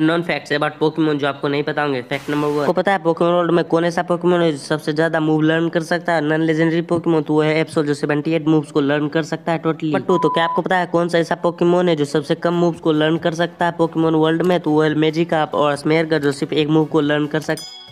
non facts about Pokemon जो आपको नहीं पता होंगे फैक्ट नंबर वन को पता है पोकेमोन वर्ल्ड में कौन ऐसा पोकेमोन है जो सबसे ज्यादा मूव लर्न कर सकता है नॉन लेजेंडरी पोकेमोन तो वो है एप्सोल जो एट मूव्स को लर्न कर सकता है टोटली बट टू तो क्या आपको पता है कौन सा ऐसा पोकेमोन है जो सबसे कम मूव्स को लर्न कर सकता है पोकेमोन वर्ल्ड में तो वो है मेजिका और का जो सिर्फ एक मूव को लर्न कर सकता है